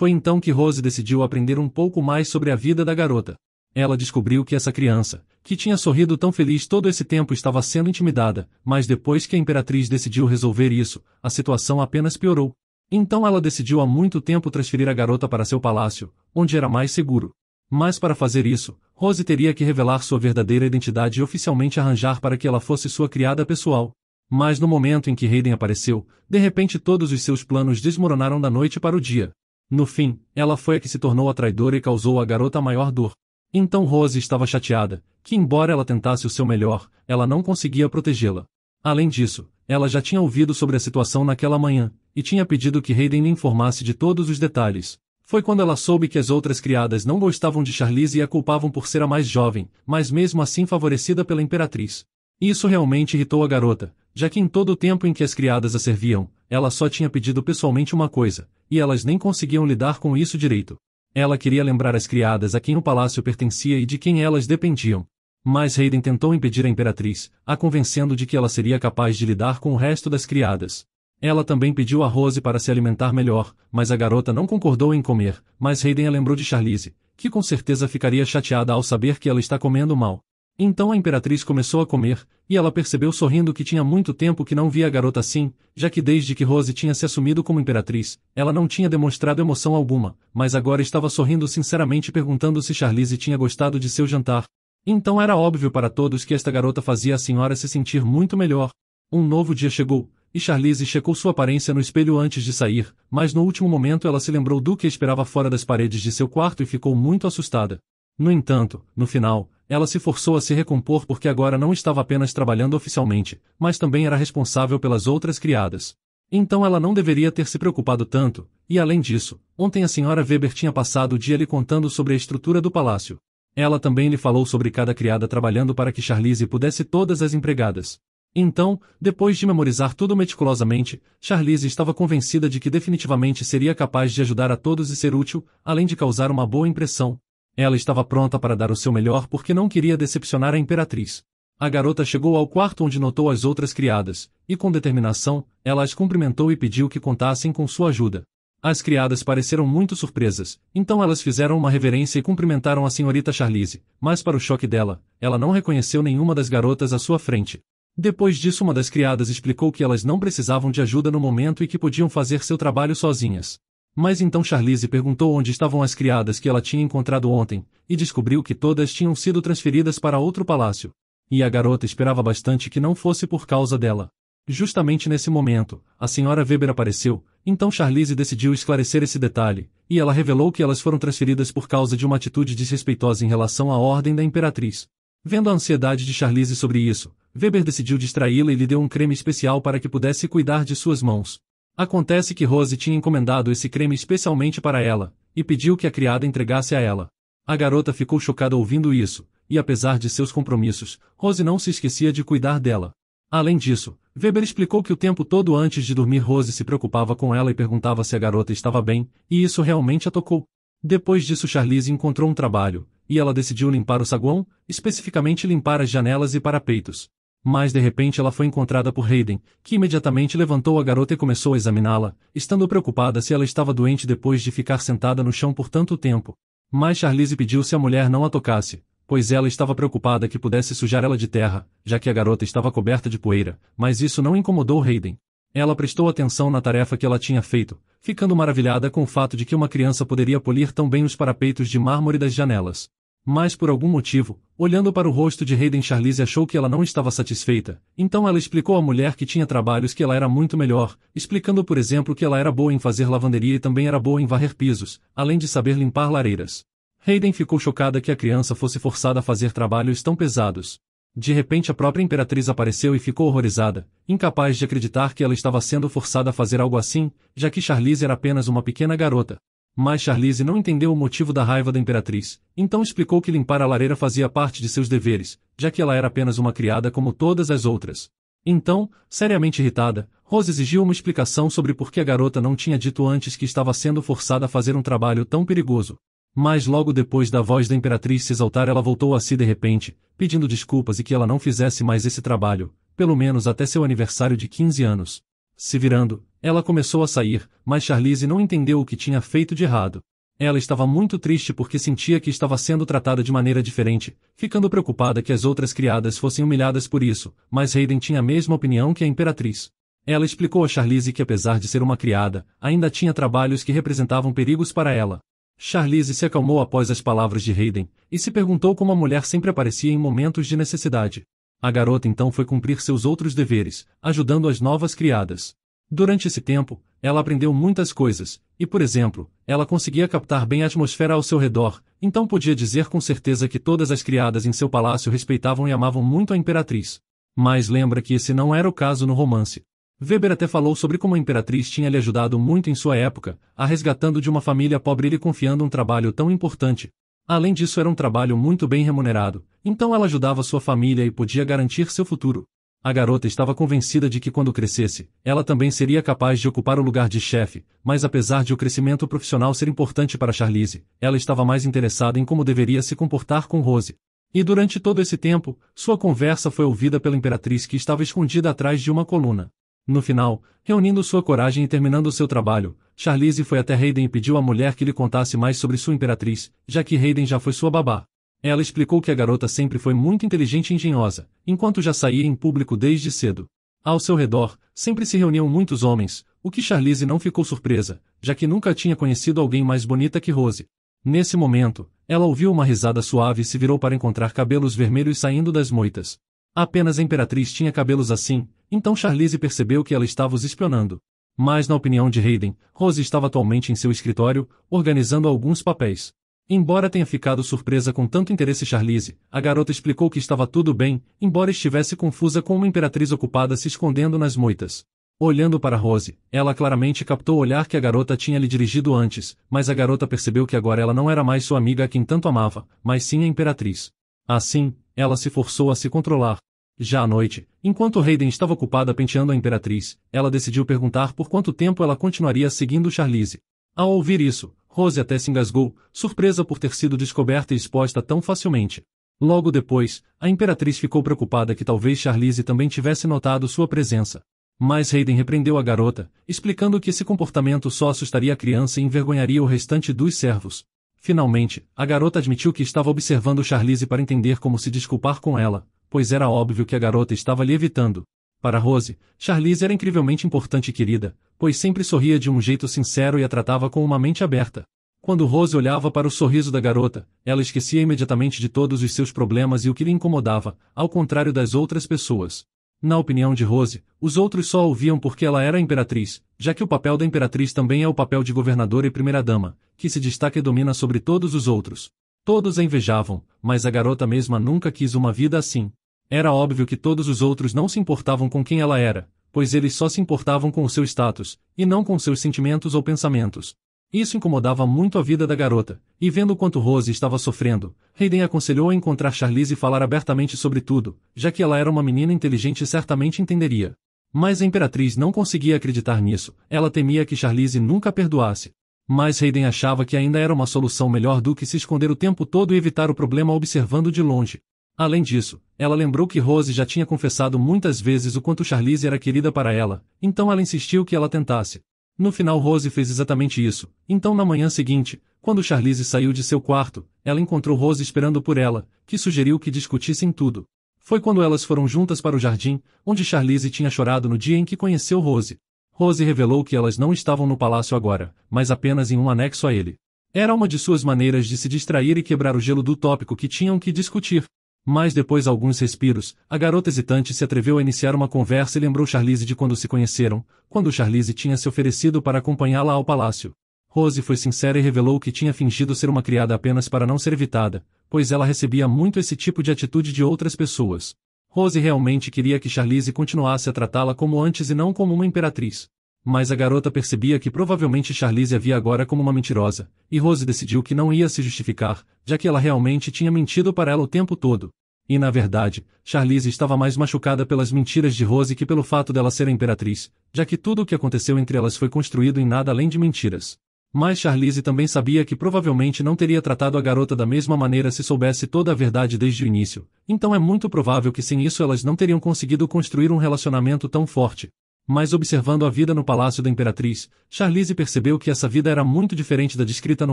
Foi então que Rose decidiu aprender um pouco mais sobre a vida da garota. Ela descobriu que essa criança, que tinha sorrido tão feliz todo esse tempo, estava sendo intimidada, mas depois que a imperatriz decidiu resolver isso, a situação apenas piorou. Então ela decidiu há muito tempo transferir a garota para seu palácio, onde era mais seguro. Mas para fazer isso, Rose teria que revelar sua verdadeira identidade e oficialmente arranjar para que ela fosse sua criada pessoal. Mas no momento em que Hayden apareceu, de repente todos os seus planos desmoronaram da noite para o dia. No fim, ela foi a que se tornou a traidora e causou à garota a maior dor. Então Rose estava chateada, que embora ela tentasse o seu melhor, ela não conseguia protegê-la. Além disso, ela já tinha ouvido sobre a situação naquela manhã, e tinha pedido que Hayden lhe informasse de todos os detalhes. Foi quando ela soube que as outras criadas não gostavam de Charlize e a culpavam por ser a mais jovem, mas mesmo assim favorecida pela Imperatriz. Isso realmente irritou a garota, já que em todo o tempo em que as criadas a serviam, ela só tinha pedido pessoalmente uma coisa, e elas nem conseguiam lidar com isso direito. Ela queria lembrar as criadas a quem o palácio pertencia e de quem elas dependiam. Mas Hayden tentou impedir a imperatriz, a convencendo de que ela seria capaz de lidar com o resto das criadas. Ela também pediu a Rose para se alimentar melhor, mas a garota não concordou em comer, mas Hayden a lembrou de Charlize, que com certeza ficaria chateada ao saber que ela está comendo mal. Então a imperatriz começou a comer, e ela percebeu sorrindo que tinha muito tempo que não via a garota assim, já que desde que Rose tinha se assumido como imperatriz, ela não tinha demonstrado emoção alguma, mas agora estava sorrindo sinceramente perguntando se Charlize tinha gostado de seu jantar. Então era óbvio para todos que esta garota fazia a senhora se sentir muito melhor. Um novo dia chegou, e Charlize checou sua aparência no espelho antes de sair, mas no último momento ela se lembrou do que esperava fora das paredes de seu quarto e ficou muito assustada. No entanto, no final, ela se forçou a se recompor porque agora não estava apenas trabalhando oficialmente, mas também era responsável pelas outras criadas. Então ela não deveria ter se preocupado tanto, e além disso, ontem a senhora Weber tinha passado o dia lhe contando sobre a estrutura do palácio. Ela também lhe falou sobre cada criada trabalhando para que Charlize pudesse todas as empregadas. Então, depois de memorizar tudo meticulosamente, Charlize estava convencida de que definitivamente seria capaz de ajudar a todos e ser útil, além de causar uma boa impressão, ela estava pronta para dar o seu melhor porque não queria decepcionar a imperatriz. A garota chegou ao quarto onde notou as outras criadas, e com determinação, ela as cumprimentou e pediu que contassem com sua ajuda. As criadas pareceram muito surpresas, então elas fizeram uma reverência e cumprimentaram a senhorita Charlize, mas para o choque dela, ela não reconheceu nenhuma das garotas à sua frente. Depois disso uma das criadas explicou que elas não precisavam de ajuda no momento e que podiam fazer seu trabalho sozinhas. Mas então Charlize perguntou onde estavam as criadas que ela tinha encontrado ontem, e descobriu que todas tinham sido transferidas para outro palácio. E a garota esperava bastante que não fosse por causa dela. Justamente nesse momento, a senhora Weber apareceu, então Charlize decidiu esclarecer esse detalhe, e ela revelou que elas foram transferidas por causa de uma atitude desrespeitosa em relação à ordem da imperatriz. Vendo a ansiedade de Charlize sobre isso, Weber decidiu distraí-la e lhe deu um creme especial para que pudesse cuidar de suas mãos. Acontece que Rose tinha encomendado esse creme especialmente para ela, e pediu que a criada entregasse a ela. A garota ficou chocada ouvindo isso, e apesar de seus compromissos, Rose não se esquecia de cuidar dela. Além disso, Weber explicou que o tempo todo antes de dormir Rose se preocupava com ela e perguntava se a garota estava bem, e isso realmente a tocou. Depois disso Charlize encontrou um trabalho, e ela decidiu limpar o saguão, especificamente limpar as janelas e parapeitos. Mas de repente ela foi encontrada por Hayden, que imediatamente levantou a garota e começou a examiná-la, estando preocupada se ela estava doente depois de ficar sentada no chão por tanto tempo. Mas Charlize pediu se a mulher não a tocasse, pois ela estava preocupada que pudesse sujar ela de terra, já que a garota estava coberta de poeira, mas isso não incomodou Hayden. Ela prestou atenção na tarefa que ela tinha feito, ficando maravilhada com o fato de que uma criança poderia polir tão bem os parapeitos de mármore das janelas. Mas por algum motivo, olhando para o rosto de Hayden Charlize achou que ela não estava satisfeita, então ela explicou à mulher que tinha trabalhos que ela era muito melhor, explicando por exemplo que ela era boa em fazer lavanderia e também era boa em varrer pisos, além de saber limpar lareiras. Hayden ficou chocada que a criança fosse forçada a fazer trabalhos tão pesados. De repente a própria imperatriz apareceu e ficou horrorizada, incapaz de acreditar que ela estava sendo forçada a fazer algo assim, já que Charlize era apenas uma pequena garota. Mas Charlize não entendeu o motivo da raiva da Imperatriz, então explicou que limpar a lareira fazia parte de seus deveres, já que ela era apenas uma criada como todas as outras. Então, seriamente irritada, Rose exigiu uma explicação sobre por que a garota não tinha dito antes que estava sendo forçada a fazer um trabalho tão perigoso. Mas logo depois da voz da Imperatriz se exaltar ela voltou a si de repente, pedindo desculpas e que ela não fizesse mais esse trabalho, pelo menos até seu aniversário de 15 anos. Se virando, ela começou a sair, mas Charlize não entendeu o que tinha feito de errado. Ela estava muito triste porque sentia que estava sendo tratada de maneira diferente, ficando preocupada que as outras criadas fossem humilhadas por isso, mas Hayden tinha a mesma opinião que a Imperatriz. Ela explicou a Charlize que apesar de ser uma criada, ainda tinha trabalhos que representavam perigos para ela. Charlize se acalmou após as palavras de Hayden, e se perguntou como a mulher sempre aparecia em momentos de necessidade. A garota então foi cumprir seus outros deveres, ajudando as novas criadas. Durante esse tempo, ela aprendeu muitas coisas, e por exemplo, ela conseguia captar bem a atmosfera ao seu redor, então podia dizer com certeza que todas as criadas em seu palácio respeitavam e amavam muito a imperatriz. Mas lembra que esse não era o caso no romance. Weber até falou sobre como a imperatriz tinha lhe ajudado muito em sua época, a resgatando de uma família pobre e lhe confiando um trabalho tão importante, Além disso, era um trabalho muito bem remunerado, então ela ajudava sua família e podia garantir seu futuro. A garota estava convencida de que quando crescesse, ela também seria capaz de ocupar o lugar de chefe, mas apesar de o crescimento profissional ser importante para Charlize, ela estava mais interessada em como deveria se comportar com Rose. E durante todo esse tempo, sua conversa foi ouvida pela imperatriz que estava escondida atrás de uma coluna. No final, reunindo sua coragem e terminando seu trabalho, Charlize foi até Hayden e pediu à mulher que lhe contasse mais sobre sua imperatriz, já que Hayden já foi sua babá. Ela explicou que a garota sempre foi muito inteligente e engenhosa, enquanto já saía em público desde cedo. Ao seu redor, sempre se reuniam muitos homens, o que Charlize não ficou surpresa, já que nunca tinha conhecido alguém mais bonita que Rose. Nesse momento, ela ouviu uma risada suave e se virou para encontrar cabelos vermelhos saindo das moitas. Apenas a Imperatriz tinha cabelos assim, então Charlize percebeu que ela estava os espionando. Mas, na opinião de Hayden, Rose estava atualmente em seu escritório, organizando alguns papéis. Embora tenha ficado surpresa com tanto interesse Charlize, a garota explicou que estava tudo bem, embora estivesse confusa com uma imperatriz ocupada se escondendo nas moitas. Olhando para Rose, ela claramente captou o olhar que a garota tinha lhe dirigido antes, mas a garota percebeu que agora ela não era mais sua amiga a quem tanto amava, mas sim a imperatriz. Assim, ela se forçou a se controlar, já à noite, enquanto Hayden estava ocupada penteando a imperatriz, ela decidiu perguntar por quanto tempo ela continuaria seguindo Charlize. Ao ouvir isso, Rose até se engasgou, surpresa por ter sido descoberta e exposta tão facilmente. Logo depois, a imperatriz ficou preocupada que talvez Charlize também tivesse notado sua presença. Mas Hayden repreendeu a garota, explicando que esse comportamento só assustaria a criança e envergonharia o restante dos servos. Finalmente, a garota admitiu que estava observando Charlize para entender como se desculpar com ela, pois era óbvio que a garota estava lhe evitando. Para Rose, Charlize era incrivelmente importante e querida, pois sempre sorria de um jeito sincero e a tratava com uma mente aberta. Quando Rose olhava para o sorriso da garota, ela esquecia imediatamente de todos os seus problemas e o que lhe incomodava, ao contrário das outras pessoas. Na opinião de Rose, os outros só a ouviam porque ela era a imperatriz, já que o papel da imperatriz também é o papel de governadora e primeira-dama, que se destaca e domina sobre todos os outros. Todos a invejavam, mas a garota mesma nunca quis uma vida assim. Era óbvio que todos os outros não se importavam com quem ela era, pois eles só se importavam com o seu status, e não com seus sentimentos ou pensamentos. Isso incomodava muito a vida da garota, e vendo quanto Rose estava sofrendo, Hayden aconselhou a encontrar Charlize e falar abertamente sobre tudo, já que ela era uma menina inteligente e certamente entenderia. Mas a Imperatriz não conseguia acreditar nisso, ela temia que Charlize nunca perdoasse. Mas Hayden achava que ainda era uma solução melhor do que se esconder o tempo todo e evitar o problema observando de longe. Além disso, ela lembrou que Rose já tinha confessado muitas vezes o quanto Charlize era querida para ela, então ela insistiu que ela tentasse. No final Rose fez exatamente isso, então na manhã seguinte, quando Charlize saiu de seu quarto, ela encontrou Rose esperando por ela, que sugeriu que discutissem tudo. Foi quando elas foram juntas para o jardim, onde Charlize tinha chorado no dia em que conheceu Rose. Rose revelou que elas não estavam no palácio agora, mas apenas em um anexo a ele. Era uma de suas maneiras de se distrair e quebrar o gelo do tópico que tinham que discutir. Mas depois de alguns respiros, a garota hesitante se atreveu a iniciar uma conversa e lembrou Charlize de quando se conheceram, quando Charlize tinha se oferecido para acompanhá-la ao palácio. Rose foi sincera e revelou que tinha fingido ser uma criada apenas para não ser evitada, pois ela recebia muito esse tipo de atitude de outras pessoas. Rose realmente queria que Charlize continuasse a tratá-la como antes e não como uma imperatriz. Mas a garota percebia que provavelmente Charlize a via agora como uma mentirosa, e Rose decidiu que não ia se justificar, já que ela realmente tinha mentido para ela o tempo todo. E na verdade, Charlize estava mais machucada pelas mentiras de Rose que pelo fato dela ser a imperatriz, já que tudo o que aconteceu entre elas foi construído em nada além de mentiras. Mas Charlize também sabia que provavelmente não teria tratado a garota da mesma maneira se soubesse toda a verdade desde o início, então é muito provável que sem isso elas não teriam conseguido construir um relacionamento tão forte. Mas observando a vida no palácio da imperatriz, Charlize percebeu que essa vida era muito diferente da descrita no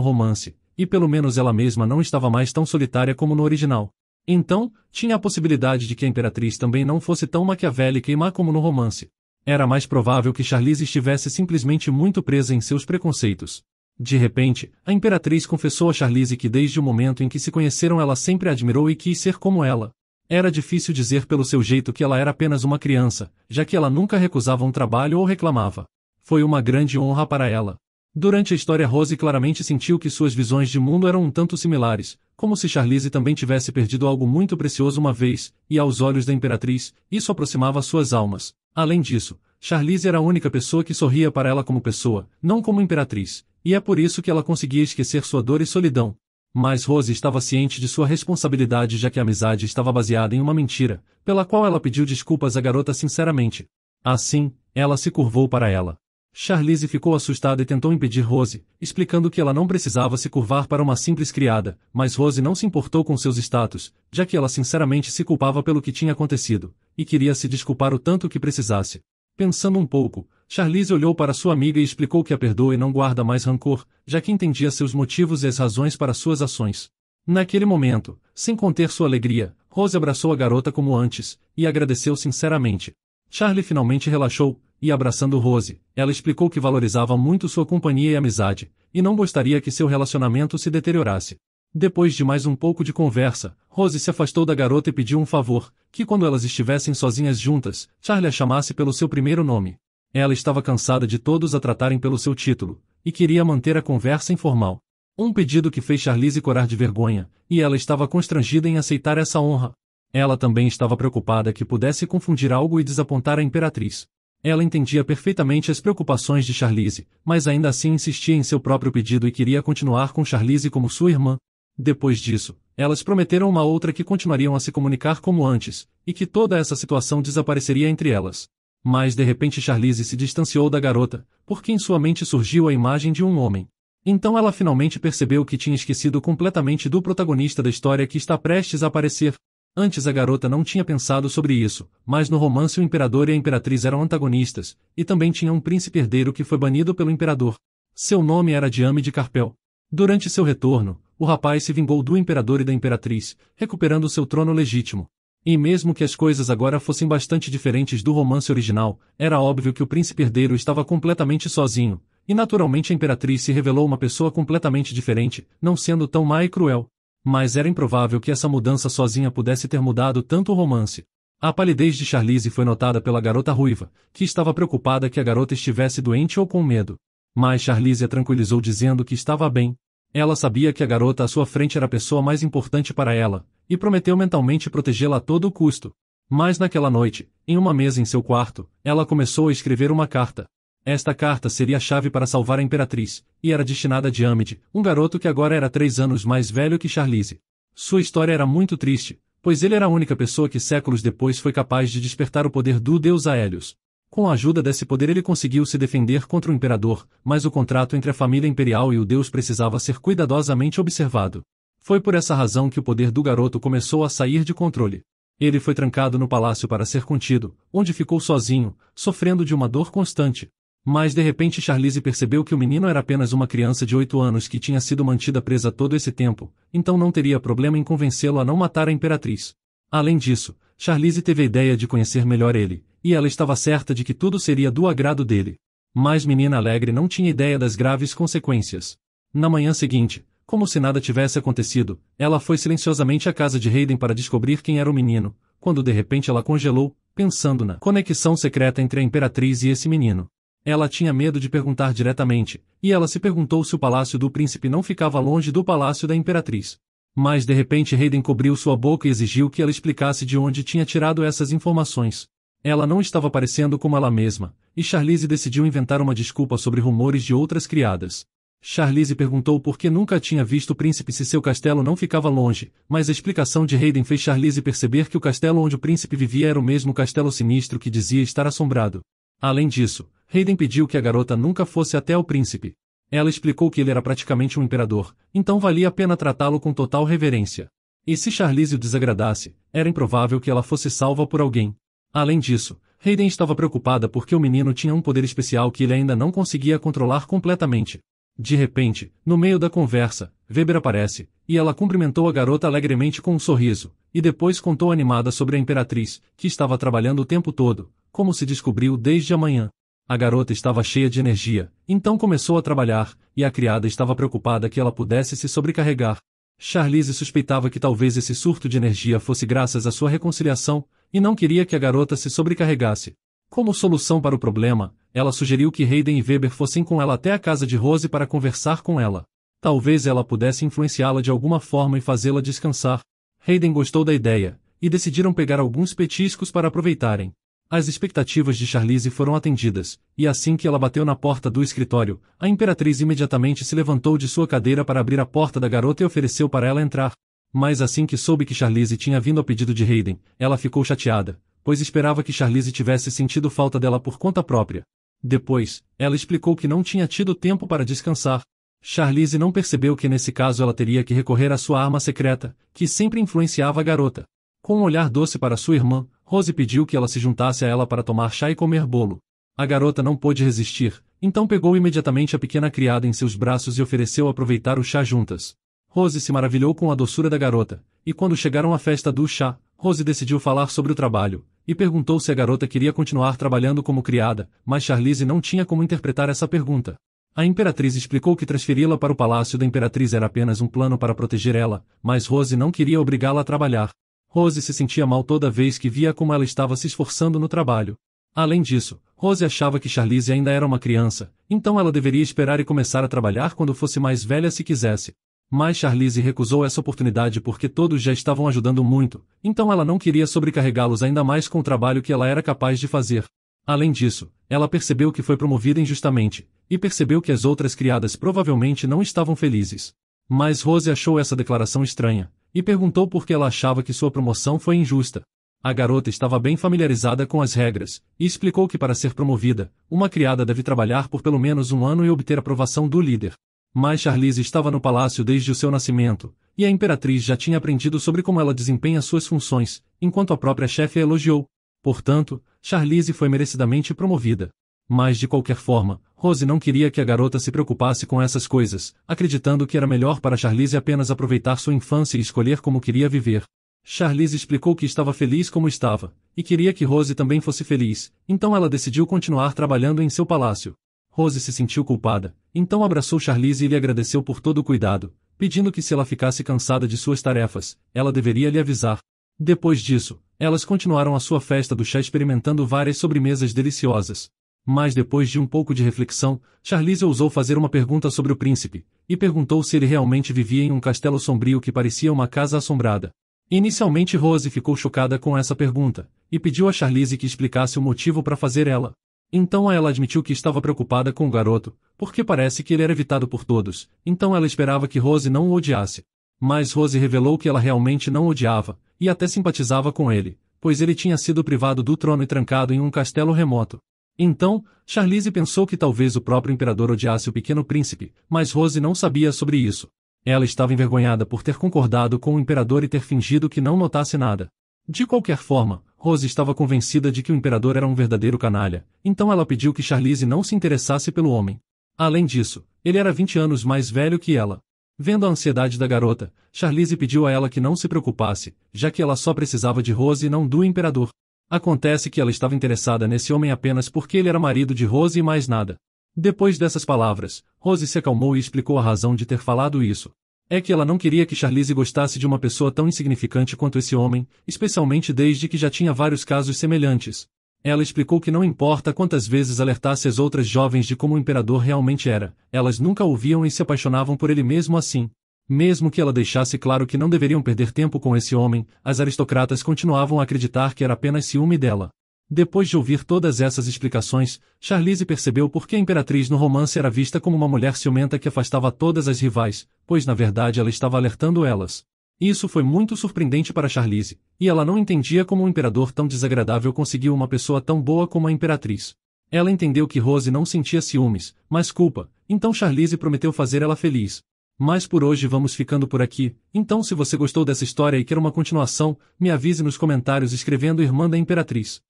romance, e pelo menos ela mesma não estava mais tão solitária como no original. Então, tinha a possibilidade de que a imperatriz também não fosse tão maquiavélica e má como no romance. Era mais provável que Charlize estivesse simplesmente muito presa em seus preconceitos. De repente, a imperatriz confessou a Charlize que desde o momento em que se conheceram ela sempre admirou e quis ser como ela. Era difícil dizer pelo seu jeito que ela era apenas uma criança, já que ela nunca recusava um trabalho ou reclamava. Foi uma grande honra para ela. Durante a história Rose claramente sentiu que suas visões de mundo eram um tanto similares, como se Charlize também tivesse perdido algo muito precioso uma vez, e aos olhos da Imperatriz, isso aproximava suas almas. Além disso, Charlize era a única pessoa que sorria para ela como pessoa, não como Imperatriz, e é por isso que ela conseguia esquecer sua dor e solidão, mas Rose estava ciente de sua responsabilidade já que a amizade estava baseada em uma mentira, pela qual ela pediu desculpas à garota sinceramente. Assim, ela se curvou para ela. Charlize ficou assustada e tentou impedir Rose, explicando que ela não precisava se curvar para uma simples criada, mas Rose não se importou com seus status, já que ela sinceramente se culpava pelo que tinha acontecido, e queria se desculpar o tanto que precisasse. Pensando um pouco, Charlize olhou para sua amiga e explicou que a perdoa e não guarda mais rancor, já que entendia seus motivos e as razões para suas ações. Naquele momento, sem conter sua alegria, Rose abraçou a garota como antes, e agradeceu sinceramente. Charlie finalmente relaxou, e abraçando Rose, ela explicou que valorizava muito sua companhia e amizade, e não gostaria que seu relacionamento se deteriorasse. Depois de mais um pouco de conversa, Rose se afastou da garota e pediu um favor, que quando elas estivessem sozinhas juntas, Charlie a chamasse pelo seu primeiro nome. Ela estava cansada de todos a tratarem pelo seu título, e queria manter a conversa informal. Um pedido que fez Charlize corar de vergonha, e ela estava constrangida em aceitar essa honra. Ela também estava preocupada que pudesse confundir algo e desapontar a imperatriz. Ela entendia perfeitamente as preocupações de Charlize, mas ainda assim insistia em seu próprio pedido e queria continuar com Charlize como sua irmã. Depois disso, elas prometeram uma outra que continuariam a se comunicar como antes, e que toda essa situação desapareceria entre elas. Mas de repente Charlize se distanciou da garota, porque em sua mente surgiu a imagem de um homem. Então ela finalmente percebeu que tinha esquecido completamente do protagonista da história que está prestes a aparecer. Antes a garota não tinha pensado sobre isso, mas no romance o imperador e a imperatriz eram antagonistas, e também tinha um príncipe herdeiro que foi banido pelo imperador. Seu nome era Diame de Carpel. Durante seu retorno, o rapaz se vingou do imperador e da imperatriz, recuperando seu trono legítimo. E mesmo que as coisas agora fossem bastante diferentes do romance original, era óbvio que o príncipe herdeiro estava completamente sozinho, e naturalmente a imperatriz se revelou uma pessoa completamente diferente, não sendo tão má e cruel. Mas era improvável que essa mudança sozinha pudesse ter mudado tanto o romance. A palidez de Charlize foi notada pela garota ruiva, que estava preocupada que a garota estivesse doente ou com medo. Mas Charlize a tranquilizou dizendo que estava bem, ela sabia que a garota à sua frente era a pessoa mais importante para ela, e prometeu mentalmente protegê-la a todo o custo. Mas naquela noite, em uma mesa em seu quarto, ela começou a escrever uma carta. Esta carta seria a chave para salvar a Imperatriz, e era destinada a Diamede, um garoto que agora era três anos mais velho que Charlize. Sua história era muito triste, pois ele era a única pessoa que séculos depois foi capaz de despertar o poder do deus Aélios. Com a ajuda desse poder ele conseguiu se defender contra o imperador, mas o contrato entre a família imperial e o deus precisava ser cuidadosamente observado. Foi por essa razão que o poder do garoto começou a sair de controle. Ele foi trancado no palácio para ser contido, onde ficou sozinho, sofrendo de uma dor constante. Mas de repente Charlize percebeu que o menino era apenas uma criança de oito anos que tinha sido mantida presa todo esse tempo, então não teria problema em convencê-lo a não matar a imperatriz. Além disso, Charlize teve a ideia de conhecer melhor ele, e ela estava certa de que tudo seria do agrado dele. Mas menina alegre não tinha ideia das graves consequências. Na manhã seguinte, como se nada tivesse acontecido, ela foi silenciosamente à casa de Hayden para descobrir quem era o menino, quando de repente ela congelou, pensando na conexão secreta entre a imperatriz e esse menino. Ela tinha medo de perguntar diretamente, e ela se perguntou se o palácio do príncipe não ficava longe do palácio da imperatriz. Mas de repente Hayden cobriu sua boca e exigiu que ela explicasse de onde tinha tirado essas informações. Ela não estava parecendo como ela mesma, e Charlize decidiu inventar uma desculpa sobre rumores de outras criadas. Charlize perguntou por que nunca tinha visto o príncipe se seu castelo não ficava longe, mas a explicação de Hayden fez Charlize perceber que o castelo onde o príncipe vivia era o mesmo castelo sinistro que dizia estar assombrado. Além disso, Hayden pediu que a garota nunca fosse até o príncipe. Ela explicou que ele era praticamente um imperador, então valia a pena tratá-lo com total reverência. E se Charlize o desagradasse, era improvável que ela fosse salva por alguém, Além disso, Hayden estava preocupada porque o menino tinha um poder especial que ele ainda não conseguia controlar completamente. De repente, no meio da conversa, Weber aparece, e ela cumprimentou a garota alegremente com um sorriso, e depois contou animada sobre a Imperatriz, que estava trabalhando o tempo todo, como se descobriu desde a manhã. A garota estava cheia de energia, então começou a trabalhar, e a criada estava preocupada que ela pudesse se sobrecarregar. Charlize suspeitava que talvez esse surto de energia fosse graças à sua reconciliação, e não queria que a garota se sobrecarregasse. Como solução para o problema, ela sugeriu que Hayden e Weber fossem com ela até a casa de Rose para conversar com ela. Talvez ela pudesse influenciá-la de alguma forma e fazê-la descansar. Hayden gostou da ideia, e decidiram pegar alguns petiscos para aproveitarem. As expectativas de Charlize foram atendidas, e assim que ela bateu na porta do escritório, a imperatriz imediatamente se levantou de sua cadeira para abrir a porta da garota e ofereceu para ela entrar. Mas assim que soube que Charlize tinha vindo ao pedido de Hayden, ela ficou chateada, pois esperava que Charlize tivesse sentido falta dela por conta própria. Depois, ela explicou que não tinha tido tempo para descansar. Charlize não percebeu que nesse caso ela teria que recorrer à sua arma secreta, que sempre influenciava a garota. Com um olhar doce para sua irmã, Rose pediu que ela se juntasse a ela para tomar chá e comer bolo. A garota não pôde resistir, então pegou imediatamente a pequena criada em seus braços e ofereceu aproveitar o chá juntas. Rose se maravilhou com a doçura da garota, e quando chegaram à festa do chá, Rose decidiu falar sobre o trabalho, e perguntou se a garota queria continuar trabalhando como criada, mas Charlize não tinha como interpretar essa pergunta. A imperatriz explicou que transferi-la para o palácio da imperatriz era apenas um plano para proteger ela, mas Rose não queria obrigá-la a trabalhar. Rose se sentia mal toda vez que via como ela estava se esforçando no trabalho. Além disso, Rose achava que Charlize ainda era uma criança, então ela deveria esperar e começar a trabalhar quando fosse mais velha se quisesse. Mas Charlize recusou essa oportunidade porque todos já estavam ajudando muito, então ela não queria sobrecarregá-los ainda mais com o trabalho que ela era capaz de fazer. Além disso, ela percebeu que foi promovida injustamente, e percebeu que as outras criadas provavelmente não estavam felizes. Mas Rose achou essa declaração estranha, e perguntou por que ela achava que sua promoção foi injusta. A garota estava bem familiarizada com as regras, e explicou que para ser promovida, uma criada deve trabalhar por pelo menos um ano e obter aprovação do líder. Mas Charlize estava no palácio desde o seu nascimento, e a imperatriz já tinha aprendido sobre como ela desempenha suas funções, enquanto a própria chefe a elogiou. Portanto, Charlize foi merecidamente promovida. Mas de qualquer forma, Rose não queria que a garota se preocupasse com essas coisas, acreditando que era melhor para Charlize apenas aproveitar sua infância e escolher como queria viver. Charlize explicou que estava feliz como estava, e queria que Rose também fosse feliz, então ela decidiu continuar trabalhando em seu palácio. Rose se sentiu culpada, então abraçou Charlize e lhe agradeceu por todo o cuidado, pedindo que se ela ficasse cansada de suas tarefas, ela deveria lhe avisar. Depois disso, elas continuaram a sua festa do chá experimentando várias sobremesas deliciosas. Mas depois de um pouco de reflexão, Charlize ousou fazer uma pergunta sobre o príncipe, e perguntou se ele realmente vivia em um castelo sombrio que parecia uma casa assombrada. Inicialmente Rose ficou chocada com essa pergunta, e pediu a Charlize que explicasse o motivo para fazer ela. Então ela admitiu que estava preocupada com o garoto, porque parece que ele era evitado por todos, então ela esperava que Rose não o odiasse. Mas Rose revelou que ela realmente não odiava, e até simpatizava com ele, pois ele tinha sido privado do trono e trancado em um castelo remoto. Então, Charlize pensou que talvez o próprio imperador odiasse o pequeno príncipe, mas Rose não sabia sobre isso. Ela estava envergonhada por ter concordado com o imperador e ter fingido que não notasse nada. De qualquer forma, Rose estava convencida de que o imperador era um verdadeiro canalha, então ela pediu que Charlize não se interessasse pelo homem. Além disso, ele era 20 anos mais velho que ela. Vendo a ansiedade da garota, Charlize pediu a ela que não se preocupasse, já que ela só precisava de Rose e não do imperador. Acontece que ela estava interessada nesse homem apenas porque ele era marido de Rose e mais nada. Depois dessas palavras, Rose se acalmou e explicou a razão de ter falado isso. É que ela não queria que Charlize gostasse de uma pessoa tão insignificante quanto esse homem, especialmente desde que já tinha vários casos semelhantes. Ela explicou que não importa quantas vezes alertasse as outras jovens de como o imperador realmente era, elas nunca ouviam e se apaixonavam por ele mesmo assim. Mesmo que ela deixasse claro que não deveriam perder tempo com esse homem, as aristocratas continuavam a acreditar que era apenas ciúme dela. Depois de ouvir todas essas explicações, Charlize percebeu por que a Imperatriz no romance era vista como uma mulher ciumenta que afastava todas as rivais, pois na verdade ela estava alertando elas. Isso foi muito surpreendente para Charlize, e ela não entendia como um imperador tão desagradável conseguiu uma pessoa tão boa como a Imperatriz. Ela entendeu que Rose não sentia ciúmes, mas culpa, então Charlize prometeu fazer ela feliz. Mas por hoje vamos ficando por aqui, então se você gostou dessa história e quer uma continuação, me avise nos comentários escrevendo Irmã da Imperatriz.